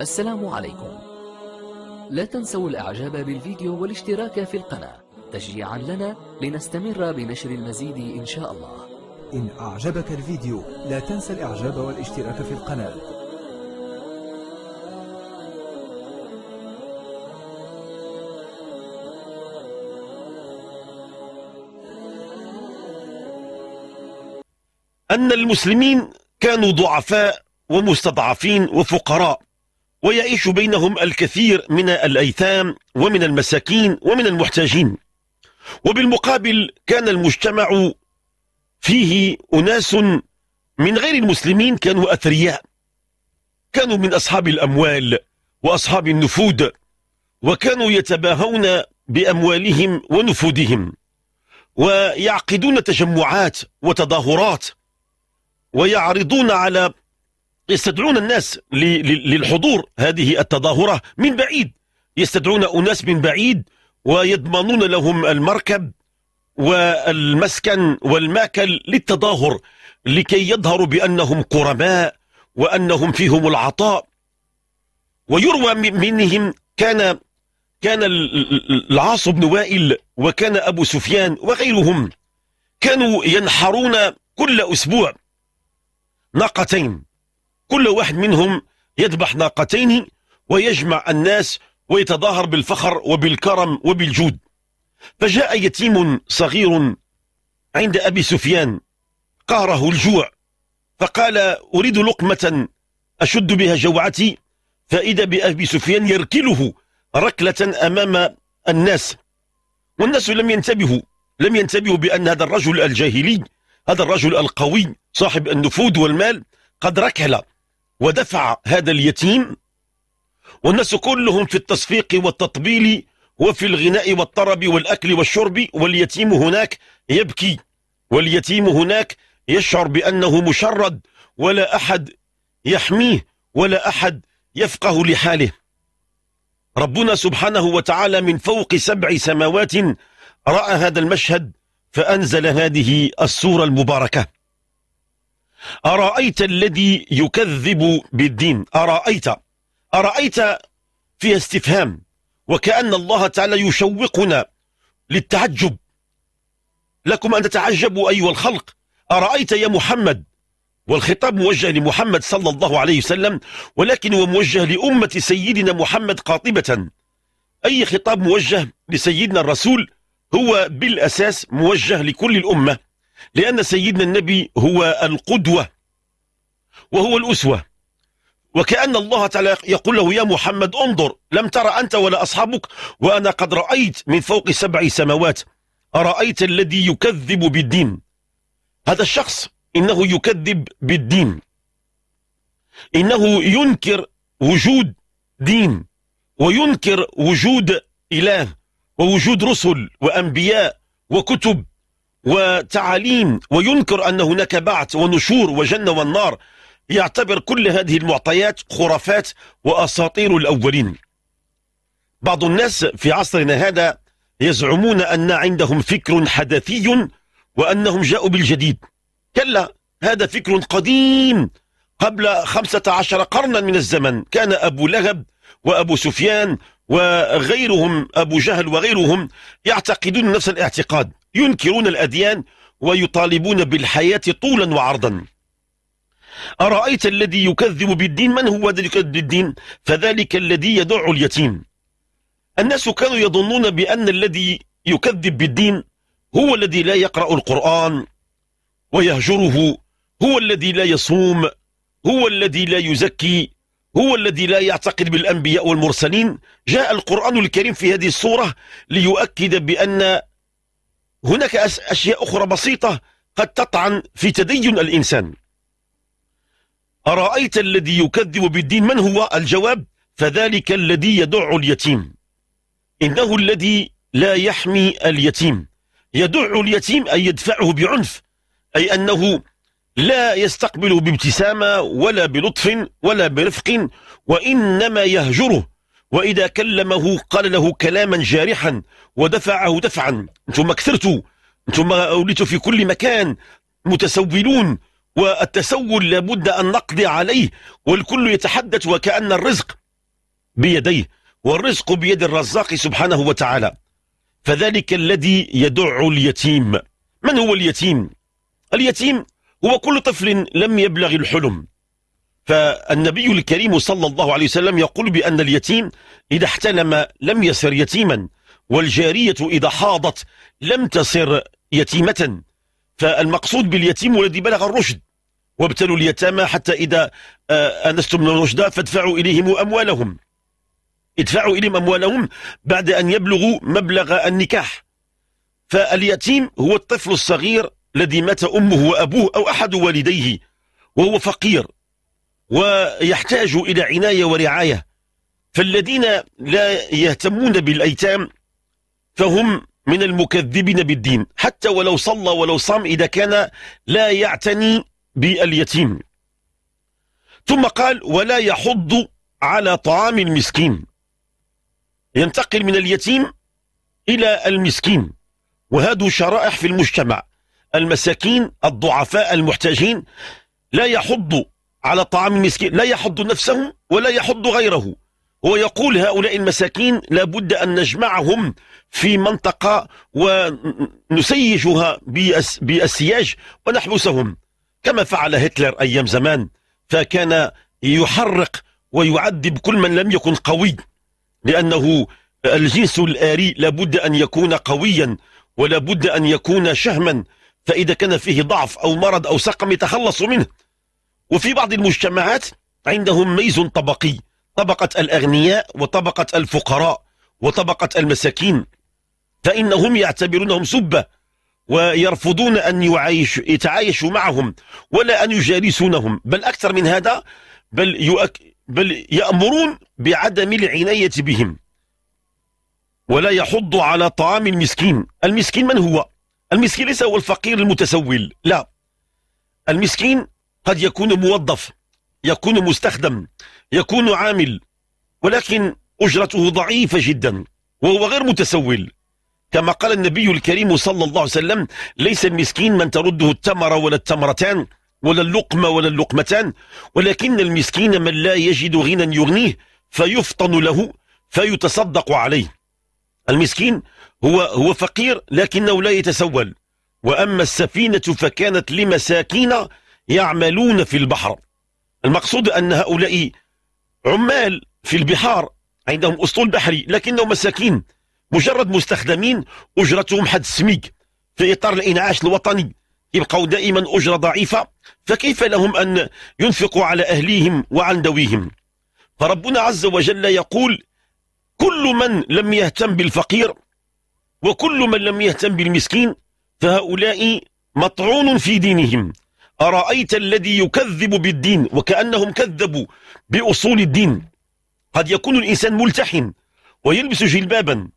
السلام عليكم لا تنسوا الإعجاب بالفيديو والاشتراك في القناة تشجيعا لنا لنستمر بنشر المزيد إن شاء الله إن أعجبك الفيديو لا تنسى الإعجاب والاشتراك في القناة أن المسلمين كانوا ضعفاء ومستضعفين وفقراء ويعيش بينهم الكثير من الايتام ومن المساكين ومن المحتاجين وبالمقابل كان المجتمع فيه اناس من غير المسلمين كانوا اثرياء كانوا من اصحاب الاموال واصحاب النفوذ وكانوا يتباهون باموالهم ونفوذهم ويعقدون تجمعات وتظاهرات ويعرضون على يستدعون الناس للحضور هذه التظاهرة من بعيد يستدعون أناس من بعيد ويضمنون لهم المركب والمسكن والماكل للتظاهر لكي يظهروا بأنهم قرماء وأنهم فيهم العطاء ويروى منهم كان كان العاص بن وائل وكان أبو سفيان وغيرهم كانوا ينحرون كل أسبوع ناقتين كل واحد منهم يذبح ناقتين ويجمع الناس ويتظاهر بالفخر وبالكرم وبالجود فجاء يتيم صغير عند أبي سفيان قهره الجوع فقال أريد لقمة أشد بها جوعتي فإذا بأبي سفيان يركله ركلة أمام الناس والناس لم ينتبهوا لم ينتبهوا بأن هذا الرجل الجاهلي هذا الرجل القوي صاحب النفوذ والمال قد ركل ودفع هذا اليتيم والناس كلهم في التصفيق والتطبيل وفي الغناء والطرب والأكل والشرب واليتيم هناك يبكي واليتيم هناك يشعر بأنه مشرد ولا أحد يحميه ولا أحد يفقه لحاله ربنا سبحانه وتعالى من فوق سبع سماوات رأى هذا المشهد فأنزل هذه السورة المباركة أرأيت الذي يكذب بالدين أرأيت أرأيت فيها استفهام وكأن الله تعالى يشوقنا للتعجب لكم أن تتعجبوا أيها الخلق أرأيت يا محمد والخطاب موجه لمحمد صلى الله عليه وسلم ولكن هو موجه لأمة سيدنا محمد قاطبة أي خطاب موجه لسيدنا الرسول هو بالأساس موجه لكل الأمة لأن سيدنا النبي هو القدوة وهو الأسوة وكأن الله تعالى يقول له يا محمد انظر لم ترى أنت ولا أصحابك وأنا قد رأيت من فوق سبع سماوات أرأيت الذي يكذب بالدين هذا الشخص إنه يكذب بالدين إنه ينكر وجود دين وينكر وجود إله ووجود رسل وأنبياء وكتب وتعاليم وينكر أن هناك بعث ونشور وجنة والنار يعتبر كل هذه المعطيات خرافات وأساطير الأولين بعض الناس في عصرنا هذا يزعمون أن عندهم فكر حدثي وأنهم جاءوا بالجديد كلا هذا فكر قديم قبل خمسة عشر قرنا من الزمن كان أبو لهب وأبو سفيان وغيرهم أبو جهل وغيرهم يعتقدون نفس الاعتقاد ينكرون الأديان ويطالبون بالحياة طولا وعرضا أرأيت الذي يكذب بالدين من هو الذي يكذب بالدين فذلك الذي يدع اليتيم الناس كانوا يظنون بأن الذي يكذب بالدين هو الذي لا يقرأ القرآن ويهجره هو الذي لا يصوم هو الذي لا يزكي هو الذي لا يعتقد بالأنبياء والمرسلين جاء القرآن الكريم في هذه الصورة ليؤكد بأن هناك أشياء أخرى بسيطة قد تطعن في تدين الإنسان أرأيت الذي يكذب بالدين من هو الجواب فذلك الذي يدع اليتيم إنه الذي لا يحمي اليتيم يدع اليتيم أي يدفعه بعنف أي أنه لا يستقبله بابتسامة ولا بلطف ولا برفق وإنما يهجره وإذا كلمه قال له كلاما جارحا ودفعه دفعا ثم كثرتوا ثم أوليت في كل مكان متسولون والتسول لابد أن نقضي عليه والكل يتحدث وكأن الرزق بيديه والرزق بيد الرزاق سبحانه وتعالى فذلك الذي يدع اليتيم من هو اليتيم؟ اليتيم هو كل طفل لم يبلغ الحلم فالنبي الكريم صلى الله عليه وسلم يقول بأن اليتيم إذا احتلم لم يصر يتيما والجارية إذا حاضت لم تصر يتيمة فالمقصود باليتيم الذي بلغ الرشد وابتلوا اليتامى حتى إذا آه، أنستم من الرشد فادفعوا إليهم أموالهم ادفعوا إليهم أموالهم بعد أن يبلغوا مبلغ النكاح فاليتيم هو الطفل الصغير الذي مات أمه وأبوه أو أحد والديه وهو فقير ويحتاج إلى عناية ورعاية فالذين لا يهتمون بالأيتام فهم من المكذبين بالدين حتى ولو صلى ولو صام إذا كان لا يعتني باليتيم ثم قال ولا يحض على طعام المسكين ينتقل من اليتيم إلى المسكين وهذا شرائح في المجتمع المساكين الضعفاء المحتاجين لا يحض على طعام مسكين لا يحض نفسه ولا يحض غيره هو يقول هؤلاء المساكين لابد أن نجمعهم في منطقة ونسيجها بالسياج ونحبسهم كما فعل هتلر أيام زمان فكان يحرق ويعذب كل من لم يكن قوي لأنه الجنس الآري لابد أن يكون قويا ولابد أن يكون شهما فإذا كان فيه ضعف أو مرض أو سقم يتخلص منه وفي بعض المجتمعات عندهم ميز طبقي طبقة الأغنياء وطبقة الفقراء وطبقة المساكين فإنهم يعتبرونهم سبة ويرفضون أن يعيش يتعايشوا معهم ولا أن يجالسونهم بل أكثر من هذا بل, يؤك بل يأمرون بعدم العناية بهم ولا يحض على طعام المسكين المسكين من هو؟ المسكين ليس هو الفقير المتسول لا المسكين قد يكون موظف يكون مستخدم يكون عامل ولكن أجرته ضعيفة جدا وهو غير متسول كما قال النبي الكريم صلى الله عليه وسلم ليس المسكين من ترده التمرة ولا التمرتان ولا اللقمة ولا اللقمتان ولكن المسكين من لا يجد غنى يغنيه فيفطن له فيتصدق عليه المسكين هو هو فقير لكنه لا يتسول وأما السفينة فكانت لمساكين يعملون في البحر المقصود أن هؤلاء عمال في البحار عندهم أسطول بحري لكنهم مساكين مجرد مستخدمين أجرتهم حد السميك في إطار الإنعاش الوطني يبقوا دائما أجرة ضعيفة فكيف لهم أن ينفقوا على أهليهم وعن دويهم فربنا عز وجل يقول كل من لم يهتم بالفقير وكل من لم يهتم بالمسكين فهؤلاء مطعون في دينهم أرأيت الذي يكذب بالدين وكأنهم كذبوا بأصول الدين قد يكون الإنسان ملتحن ويلبس جلبابا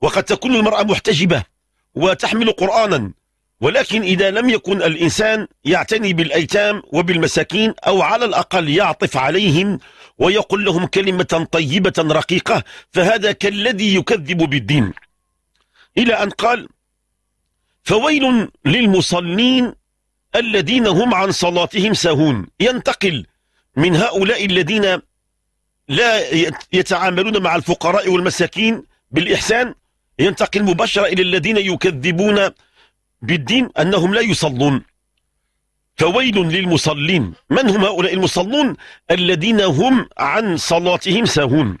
وقد تكون المرأة محتجبة وتحمل قرآنا ولكن إذا لم يكن الإنسان يعتني بالأيتام وبالمساكين أو على الأقل يعطف عليهم ويقول لهم كلمة طيبة رقيقة فهذا كالذي يكذب بالدين إلى أن قال فويل للمصلين الذين هم عن صلاتهم ساهون ينتقل من هؤلاء الذين لا يتعاملون مع الفقراء والمساكين بالإحسان ينتقل مباشرة إلى الذين يكذبون بالدين أنهم لا يصلون فويل للمصلين من هم هؤلاء المصلون الذين هم عن صلاتهم ساهون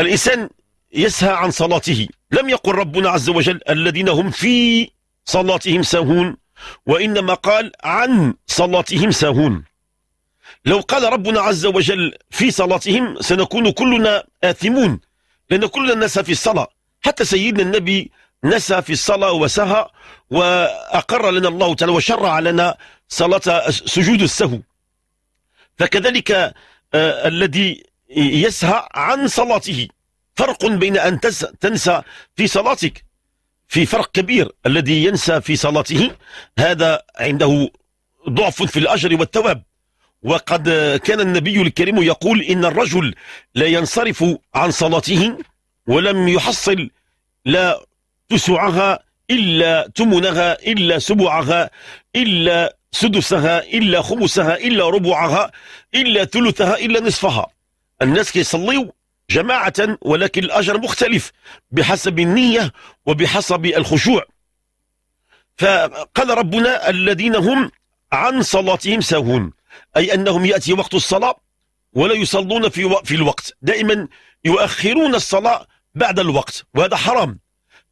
الإنسان يسهى عن صلاته لم يقل ربنا عز وجل الذين هم في صلاتهم ساهون وإنما قال عن صلاتهم ساهون لو قال ربنا عز وجل في صلاتهم سنكون كلنا آثمون لأن كلنا نسى في الصلاة حتى سيدنا النبي نسى في الصلاة وسهى وأقر لنا الله تعالى وشرع لنا صلاة سجود السهو فكذلك آه الذي يسهى عن صلاته فرق بين أن تنسى في صلاتك في فرق كبير الذي ينسى في صلاته هذا عنده ضعف في الأجر والثواب وقد كان النبي الكريم يقول إن الرجل لا ينصرف عن صلاته ولم يحصل لا تسعها إلا تمنها إلا سبعها إلا سدسها إلا خمسها إلا ربعها إلا ثلثها إلا نصفها الناس كيصليوا جماعة ولكن الأجر مختلف بحسب النية وبحسب الخشوع فقال ربنا الذين هم عن صلاتهم ساهون أي أنهم يأتي وقت الصلاة ولا يصلون في في الوقت دائما يؤخرون الصلاة بعد الوقت وهذا حرام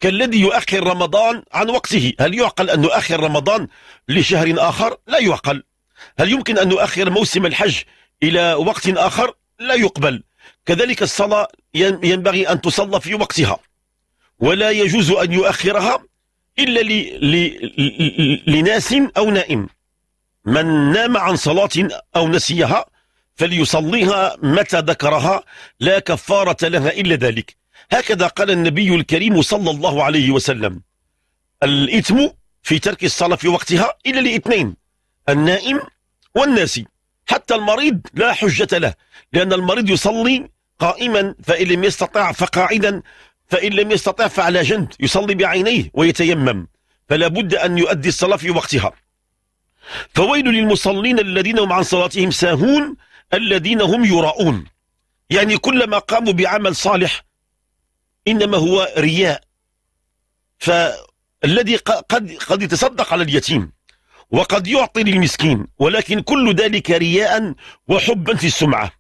كالذي يؤخر رمضان عن وقته هل يعقل أن نؤخر رمضان لشهر آخر لا يعقل هل يمكن أن نؤخر موسم الحج إلى وقت آخر لا يقبل كذلك الصلاة ينبغي أن تصلى في وقتها ولا يجوز أن يؤخرها إلا لناس أو نائم من نام عن صلاة أو نسيها فليصليها متى ذكرها لا كفارة لها إلا ذلك هكذا قال النبي الكريم صلى الله عليه وسلم الإثم في ترك الصلاة في وقتها إلا لاثنين النائم والناسي حتى المريض لا حجة له لأن المريض يصلي قائما فإن لم يستطع فقاعدا فإن لم يستطع فعلى جنب يصلي بعينيه ويتيمم فلا بد أن يؤدي الصلاة في وقتها فويل للمصلين الذين هم عن صلاتهم ساهون الذين هم يراؤون يعني كلما قاموا بعمل صالح إنما هو رياء فالذي قد قد يتصدق على اليتيم وقد يعطي للمسكين ولكن كل ذلك رياء وحبا في السمعة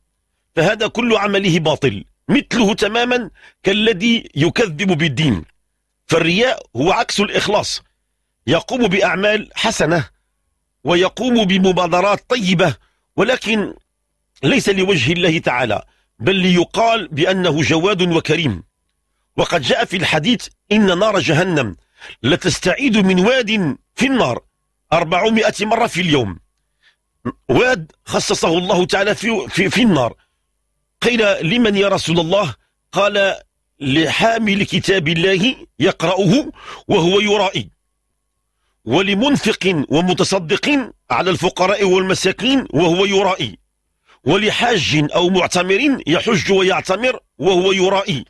فهذا كل عمله باطل مثله تماما كالذي يكذب بالدين فالرياء هو عكس الإخلاص يقوم بأعمال حسنة ويقوم بمبادرات طيبة ولكن ليس لوجه الله تعالى بل ليقال بأنه جواد وكريم وقد جاء في الحديث إن نار جهنم لتستعيد من واد في النار 400 مرة في اليوم واد خصصه الله تعالى في, في, في النار قيل لمن يا رسول الله قال لحامل كتاب الله يقرأه وهو يرائي ولمنفق ومتصدق على الفقراء والمساكين وهو يرائي ولحاج أو معتمر يحج ويعتمر وهو يرائي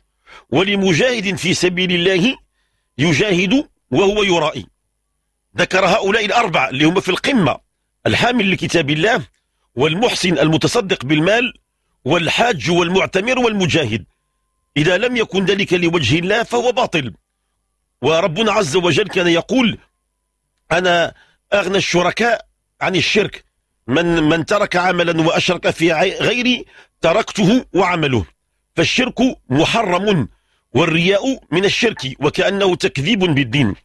ولمجاهد في سبيل الله يجاهد وهو يرائي ذكر هؤلاء الأربعة اللي هم في القمة الحامل لكتاب الله والمحسن المتصدق بالمال والحاج والمعتمر والمجاهد إذا لم يكن ذلك لوجه الله فهو باطل وربنا عز وجل كان يقول أنا أغنى الشركاء عن الشرك من من ترك عملا وأشرك في غيري تركته وعمله فالشرك محرم والرياء من الشرك وكأنه تكذيب بالدين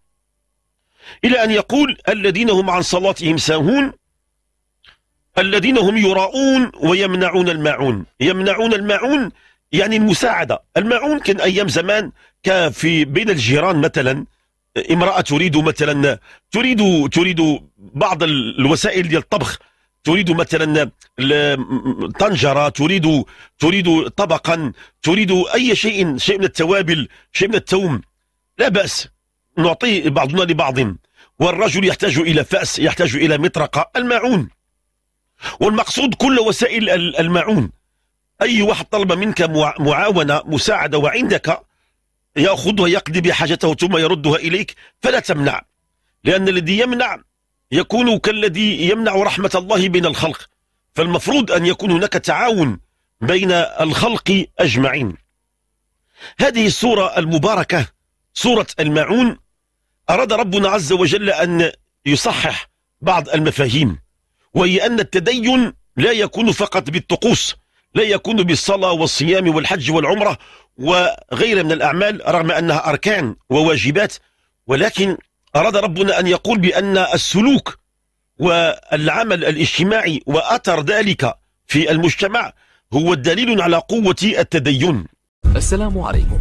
إلى أن يقول الذين هم عن صلاتهم ساهون الذين هم يراؤون ويمنعون الماعون يمنعون الماعون يعني المساعدة الماعون كان أيام زمان كان في بين الجيران مثلا امرأة تريد مثلا تريد تريد بعض الوسائل ديال الطبخ تريد مثلا طنجرة تريد تريد طبقا تريد أي شيء شيء من التوابل شيء من التوم لا بأس نعطيه بعضنا لبعض والرجل يحتاج إلى فأس يحتاج إلى مطرقة الماعون والمقصود كل وسائل الماعون أي واحد طلب منك معاونة مساعدة وعندك يأخذها يقضي بحاجته ثم يردها إليك فلا تمنع لأن الذي يمنع يكون كالذي يمنع رحمة الله بين الخلق فالمفروض أن يكون هناك تعاون بين الخلق أجمعين هذه السورة المباركة سورة الماعون أراد ربنا عز وجل أن يصحح بعض المفاهيم وهي أن التدين لا يكون فقط بالطقوس لا يكون بالصلاة والصيام والحج والعمرة وغير من الأعمال رغم أنها أركان وواجبات ولكن أراد ربنا أن يقول بأن السلوك والعمل الاجتماعي وأثر ذلك في المجتمع هو دليل على قوة التدين السلام عليكم